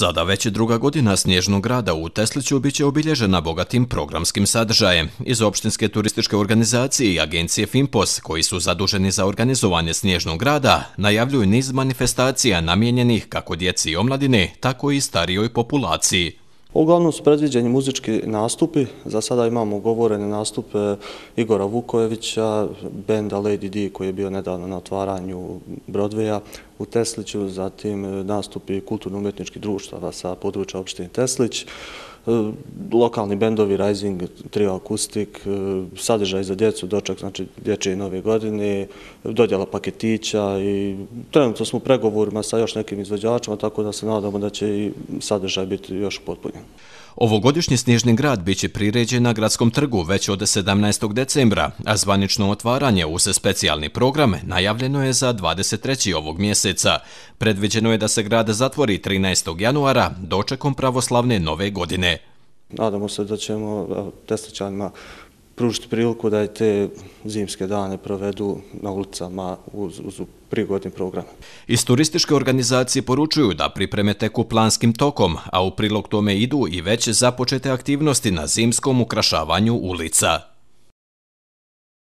Sada već druga godina Snježnog grada u Tesliću bit će obilježena bogatim programskim sadržajem. Iz opštinske turističke organizacije i agencije FIMPOS, koji su zaduženi za organizovanje Snježnog grada, najavljuju niz manifestacija namjenjenih kako djeci i omladine, tako i starijoj populaciji. Uglavnom su predviđeni muzički nastupi, za sada imamo govorene nastupe Igora Vukojevića, benda Lady D koji je bio nedavno na otvaranju Brodveja u Tesliću, zatim nastupi kulturno-umjetničkih društava sa područja opštine Teslić. E, lokalni bendovi, Rising, Trio Akustik, e, sadržaj za djecu, dočak, znači dječje i nove godine, dodjela paketića i trenutno smo u pregovorima sa još nekim izvođačima, tako da se nadamo da će i sadržaj biti još potpunjen. Ovogodišnji snježni grad biće priređen na gradskom trgu već od 17. decembra, a zvanično otvaranje uz specijalni program najavljeno je za 23. ovog mjeseca. Predviđeno je da se grad zatvori 13. januara dočekom pravoslavne nove godine. Nadamo se da ćemo testećanima pružiti priliku da te zimske dane provedu na ulicama uz prigodni program. Iz turističke organizacije poručuju da pripreme teku planskim tokom, a u prilog tome idu i već započete aktivnosti na zimskom ukrašavanju ulica.